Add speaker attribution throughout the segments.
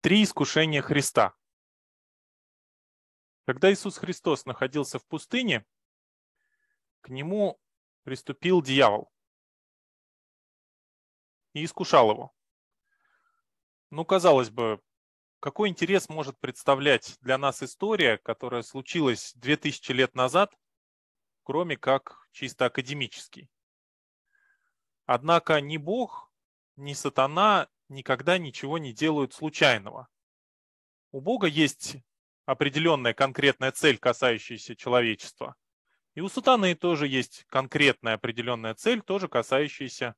Speaker 1: Три искушения Христа. Когда Иисус Христос находился в пустыне, к нему приступил дьявол и искушал его. Ну, казалось бы, какой интерес может представлять для нас история, которая случилась 2000 лет назад, кроме как чисто академический? Однако ни Бог, ни сатана никогда ничего не делают случайного. У Бога есть определенная конкретная цель, касающаяся человечества. И у сатаны тоже есть конкретная определенная цель, тоже касающаяся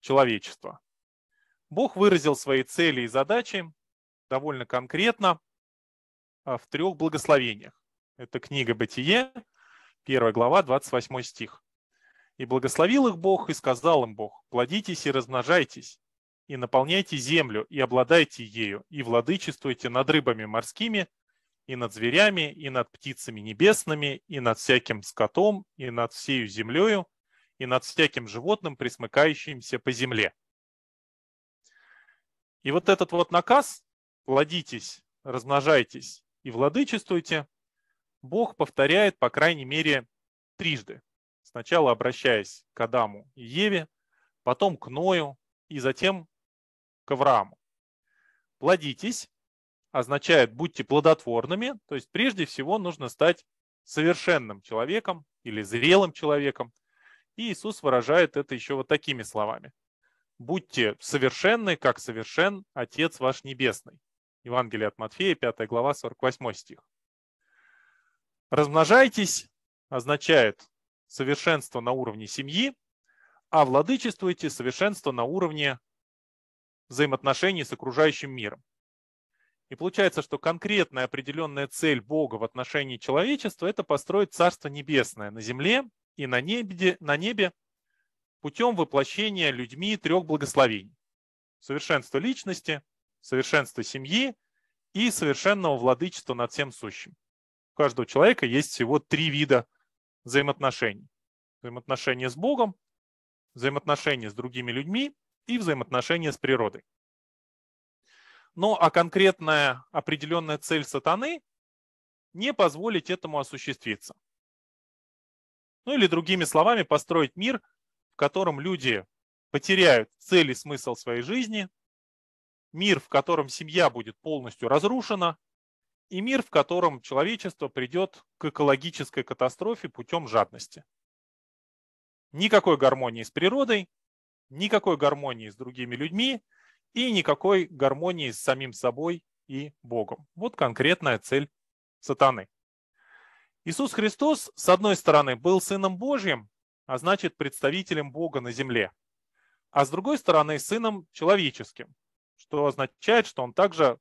Speaker 1: человечества. Бог выразил свои цели и задачи довольно конкретно а, в трех благословениях. Это книга «Бытие», 1 глава, 28 стих. «И благословил их Бог, и сказал им Бог, плодитесь и размножайтесь, и наполняйте землю, и обладайте ею, и владычествуйте над рыбами морскими, и над зверями, и над птицами небесными, и над всяким скотом, и над всею землею, и над всяким животным, присмыкающимся по земле. И вот этот вот наказ «плодитесь, размножайтесь и владычествуйте» Бог повторяет, по крайней мере, трижды. Сначала обращаясь к Адаму и Еве, потом к Ною, и затем к Аврааму. Плодитесь означает будьте плодотворными, то есть прежде всего нужно стать совершенным человеком или зрелым человеком. И Иисус выражает это еще вот такими словами. Будьте совершенны, как совершен Отец ваш Небесный. Евангелие от Матфея, 5 глава, 48 стих. Размножайтесь означает совершенство на уровне семьи, а владычествуйте совершенство на уровне взаимоотношений с окружающим миром. И получается, что конкретная определенная цель Бога в отношении человечества – это построить Царство Небесное на земле и на небе, на небе путем воплощения людьми трех благословений. Совершенство личности, совершенство семьи и совершенного владычества над всем сущим. У каждого человека есть всего три вида взаимоотношений. Взаимоотношения с Богом, взаимоотношения с другими людьми и взаимоотношения с природой. Ну а конкретная определенная цель сатаны не позволить этому осуществиться. Ну или другими словами, построить мир, в котором люди потеряют цель и смысл своей жизни, мир, в котором семья будет полностью разрушена, и мир, в котором человечество придет к экологической катастрофе путем жадности. Никакой гармонии с природой, никакой гармонии с другими людьми и никакой гармонии с самим собой и Богом. Вот конкретная цель сатаны. Иисус Христос, с одной стороны, был Сыном Божьим, а значит представителем Бога на земле, а с другой стороны, Сыном человеческим, что означает, что он также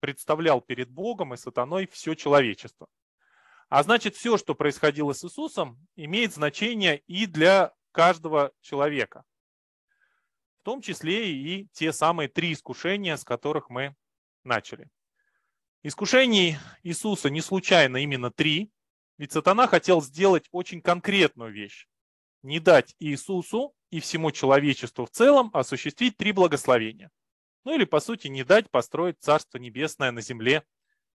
Speaker 1: представлял перед Богом и сатаной все человечество. А значит, все, что происходило с Иисусом, имеет значение и для каждого человека – том числе и те самые три искушения, с которых мы начали. Искушений Иисуса не случайно именно три, ведь сатана хотел сделать очень конкретную вещь – не дать Иисусу и всему человечеству в целом осуществить три благословения. Ну или, по сути, не дать построить Царство Небесное на земле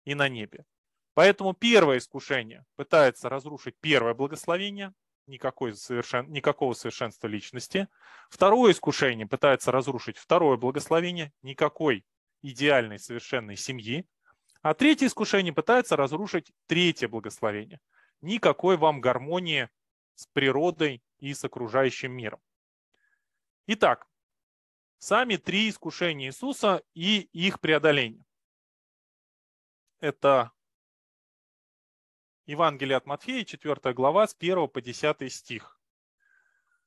Speaker 1: и на небе. Поэтому первое искушение пытается разрушить первое благословение, никакой совершен... никакого совершенства личности. Второе искушение пытается разрушить второе благословение, никакой идеальной совершенной семьи. А третье искушение пытается разрушить третье благословение. Никакой вам гармонии с природой и с окружающим миром. Итак, сами три искушения Иисуса и их преодоление. Это Евангелие от Матфея, 4 глава, с 1 по 10 стих.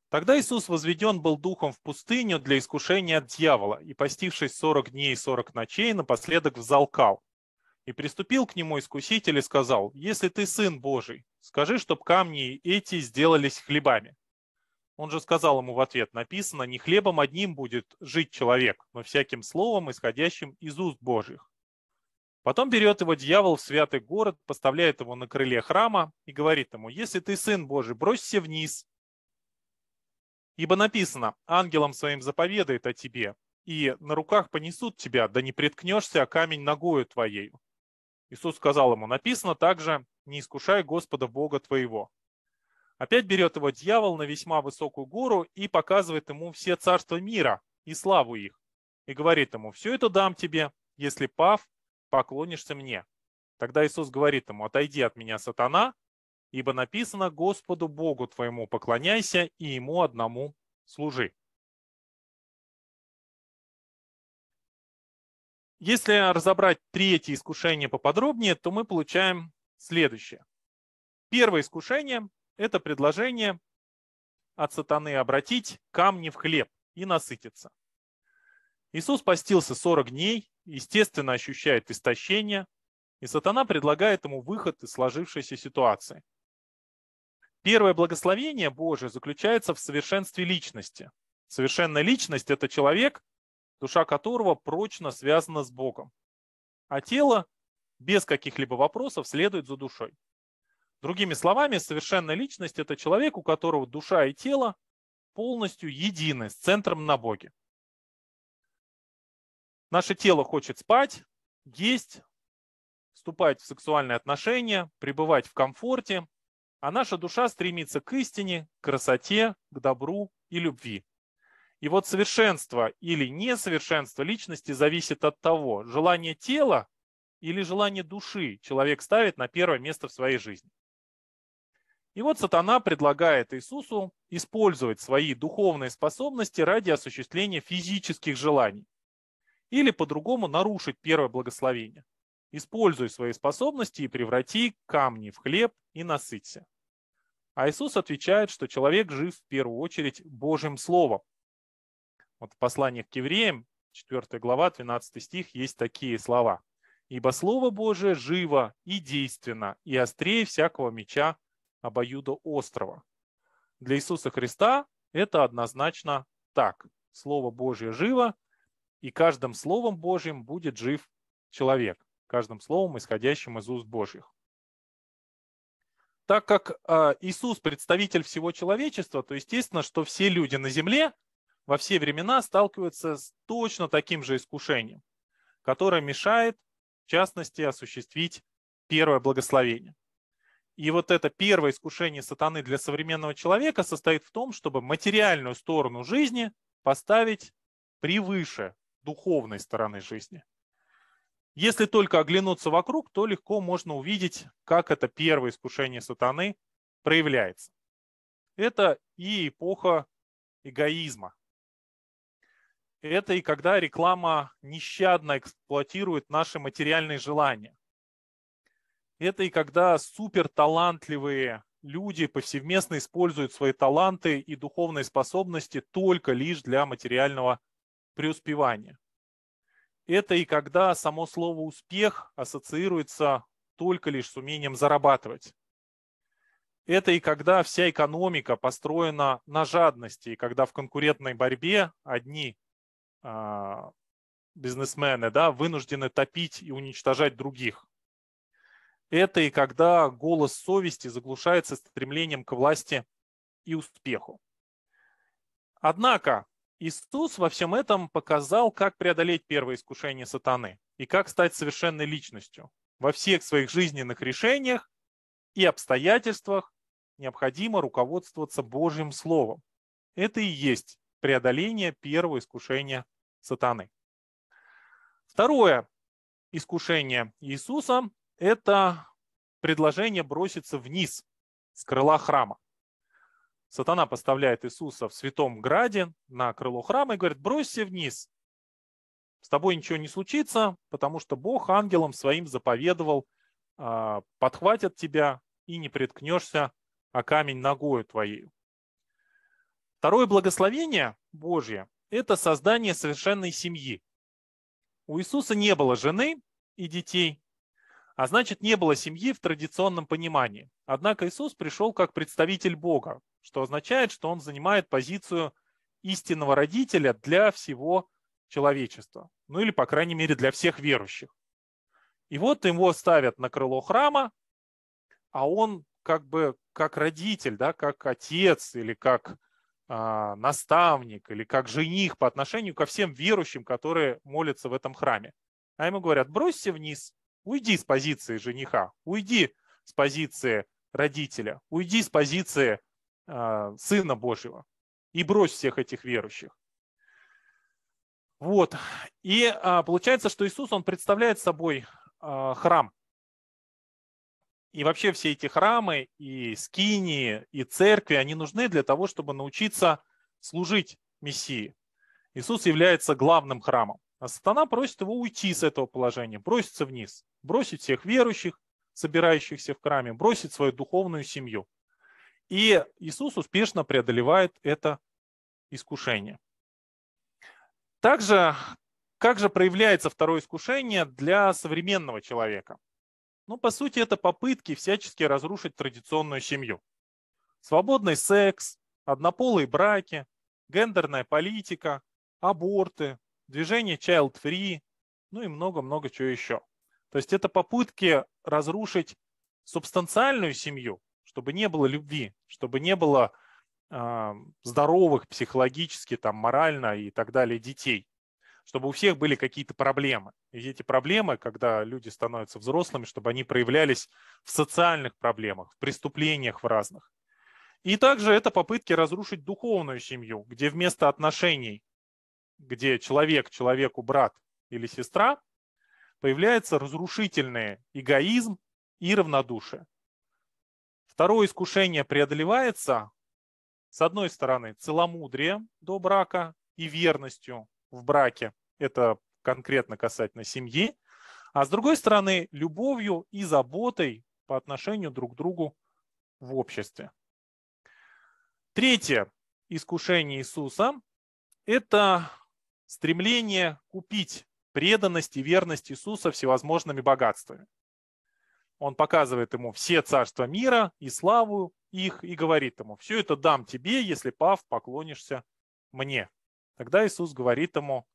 Speaker 1: Тогда Иисус возведен был духом в пустыню для искушения от дьявола, и, постившись сорок дней и сорок ночей, напоследок взалкал. И приступил к нему искуситель и сказал, «Если ты сын Божий, скажи, чтоб камни эти сделались хлебами». Он же сказал ему в ответ, написано, «Не хлебом одним будет жить человек, но всяким словом, исходящим из уст Божьих». Потом берет его дьявол в святый город, поставляет его на крыле храма и говорит ему, если ты сын Божий, бросься вниз, ибо написано, ангелом своим заповедает о тебе, и на руках понесут тебя, да не приткнешься о камень ногою твоей. Иисус сказал ему, написано также, не искушай Господа Бога твоего. Опять берет его дьявол на весьма высокую гору и показывает ему все царства мира и славу их. И говорит ему, все это дам тебе, если пав поклонишься мне. Тогда Иисус говорит ему, отойди от меня, сатана, ибо написано, Господу Богу твоему поклоняйся и ему одному служи. Если разобрать третье искушение поподробнее, то мы получаем следующее. Первое искушение – это предложение от сатаны обратить камни в хлеб и насытиться. Иисус постился 40 дней, естественно ощущает истощение, и сатана предлагает ему выход из сложившейся ситуации. Первое благословение Божие заключается в совершенстве личности. Совершенная личность – это человек, душа которого прочно связана с Богом, а тело без каких-либо вопросов следует за душой. Другими словами, совершенная личность – это человек, у которого душа и тело полностью едины с центром на Боге. Наше тело хочет спать, есть, вступать в сексуальные отношения, пребывать в комфорте, а наша душа стремится к истине, красоте, к добру и любви. И вот совершенство или несовершенство личности зависит от того, желание тела или желание души человек ставит на первое место в своей жизни. И вот сатана предлагает Иисусу использовать свои духовные способности ради осуществления физических желаний или по-другому нарушить первое благословение. Используй свои способности и преврати камни в хлеб и насыться. А Иисус отвечает, что человек жив в первую очередь Божьим Словом. Вот в послании к евреям, 4 глава, 12 стих, есть такие слова. «Ибо Слово Божие живо и действенно, и острее всякого меча обоюда острова». Для Иисуса Христа это однозначно так. Слово Божье живо – и каждым Словом Божьим будет жив человек, каждым Словом, исходящим из уст Божьих. Так как а, Иисус представитель всего человечества, то естественно, что все люди на земле во все времена сталкиваются с точно таким же искушением, которое мешает, в частности, осуществить первое благословение. И вот это первое искушение сатаны для современного человека состоит в том, чтобы материальную сторону жизни поставить превыше духовной стороны жизни. Если только оглянуться вокруг, то легко можно увидеть, как это первое искушение сатаны проявляется. Это и эпоха эгоизма. Это и когда реклама нещадно эксплуатирует наши материальные желания. Это и когда суперталантливые люди повсеместно используют свои таланты и духовные способности только лишь для материального преуспевания. Это и когда само слово «успех» ассоциируется только лишь с умением зарабатывать. Это и когда вся экономика построена на жадности, и когда в конкурентной борьбе одни а, бизнесмены да, вынуждены топить и уничтожать других. Это и когда голос совести заглушается стремлением к власти и успеху. Однако Иисус во всем этом показал, как преодолеть первое искушение сатаны и как стать совершенной личностью. Во всех своих жизненных решениях и обстоятельствах необходимо руководствоваться Божьим Словом. Это и есть преодоление первого искушения сатаны. Второе искушение Иисуса – это предложение броситься вниз с крыла храма. Сатана поставляет Иисуса в святом граде на крыло храма и говорит, бросься вниз, с тобой ничего не случится, потому что Бог ангелом своим заповедовал, а, подхватят тебя и не приткнешься а камень ногою твоей. Второе благословение Божье – это создание совершенной семьи. У Иисуса не было жены и детей, а значит, не было семьи в традиционном понимании. Однако Иисус пришел как представитель Бога, что означает, что он занимает позицию истинного родителя для всего человечества, ну или, по крайней мере, для всех верующих. И вот его ставят на крыло храма, а он как бы как родитель, да, как отец или как э, наставник или как жених по отношению ко всем верующим, которые молятся в этом храме. А ему говорят, бросься вниз, Уйди с позиции жениха, уйди с позиции родителя, уйди с позиции э, Сына Божьего и брось всех этих верующих. Вот. И а, получается, что Иисус, он представляет собой а, храм. И вообще все эти храмы, и скинии, и церкви, они нужны для того, чтобы научиться служить Мессии. Иисус является главным храмом. А сатана просит его уйти с этого положения, броситься вниз, бросить всех верующих, собирающихся в храме, бросить свою духовную семью. И Иисус успешно преодолевает это искушение. Также, как же проявляется второе искушение для современного человека? Ну, по сути, это попытки всячески разрушить традиционную семью. Свободный секс, однополые браки, гендерная политика, аборты, движение Child Free, ну и много-много чего еще. То есть это попытки разрушить субстанциальную семью, чтобы не было любви, чтобы не было э, здоровых психологически, там, морально и так далее детей, чтобы у всех были какие-то проблемы. И эти проблемы, когда люди становятся взрослыми, чтобы они проявлялись в социальных проблемах, в преступлениях в разных. И также это попытки разрушить духовную семью, где вместо отношений где человек человеку брат или сестра, появляется разрушительный эгоизм и равнодушие. Второе искушение преодолевается, с одной стороны, целомудрием до брака и верностью в браке, это конкретно касательно семьи, а с другой стороны, любовью и заботой по отношению друг к другу в обществе. Третье искушение Иисуса – это стремление купить преданность и верность Иисуса всевозможными богатствами. Он показывает ему все царства мира и славу их и говорит ему, все это дам тебе, если пав поклонишься мне. Тогда Иисус говорит ему,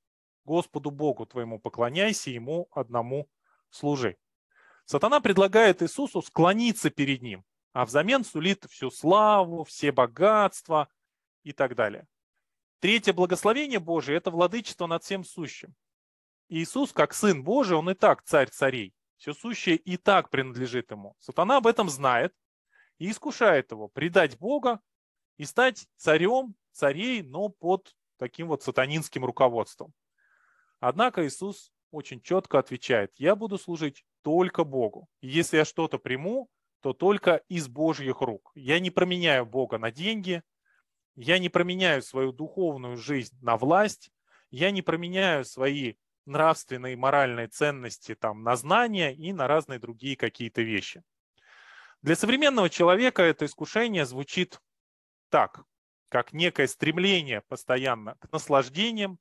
Speaker 1: Господу Богу твоему поклоняйся, ему одному служи. Сатана предлагает Иисусу склониться перед ним, а взамен сулит всю славу, все богатства и так далее. Третье благословение Божие – это владычество над всем сущим. Иисус, как Сын Божий, Он и так царь царей. Все сущее и так принадлежит Ему. Сатана об этом знает и искушает его предать Бога и стать царем царей, но под таким вот сатанинским руководством. Однако Иисус очень четко отвечает, я буду служить только Богу. И если я что-то приму, то только из Божьих рук. Я не променяю Бога на деньги, я не променяю свою духовную жизнь на власть, я не променяю свои нравственные и моральные ценности там, на знания и на разные другие какие-то вещи. Для современного человека это искушение звучит так, как некое стремление постоянно к наслаждениям,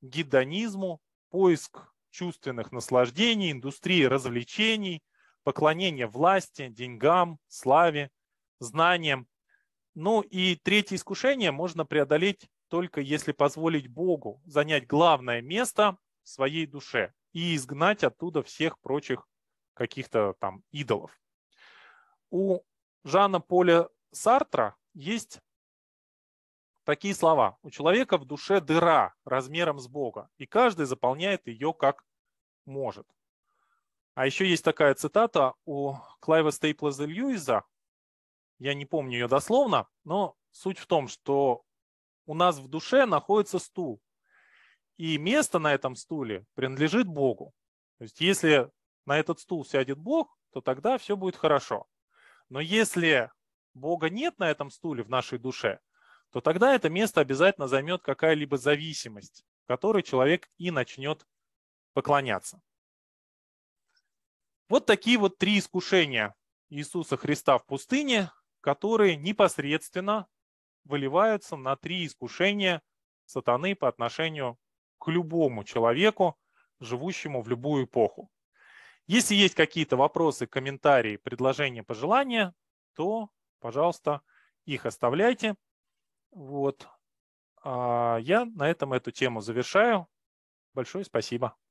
Speaker 1: гедонизму, поиск чувственных наслаждений, индустрии развлечений, поклонение власти, деньгам, славе, знаниям ну и третье искушение можно преодолеть только если позволить Богу занять главное место в своей душе и изгнать оттуда всех прочих каких-то там идолов. У Жана Поля Сартра есть такие слова. У человека в душе дыра размером с Бога, и каждый заполняет ее как может. А еще есть такая цитата у Клайва Стейплеза Льюиза я не помню ее дословно, но суть в том, что у нас в душе находится стул, и место на этом стуле принадлежит Богу. То есть если на этот стул сядет Бог, то тогда все будет хорошо. Но если Бога нет на этом стуле в нашей душе, то тогда это место обязательно займет какая-либо зависимость, которой человек и начнет поклоняться. Вот такие вот три искушения Иисуса Христа в пустыне которые непосредственно выливаются на три искушения сатаны по отношению к любому человеку, живущему в любую эпоху. Если есть какие-то вопросы, комментарии, предложения, пожелания, то, пожалуйста, их оставляйте. Вот. А я на этом эту тему завершаю. Большое спасибо.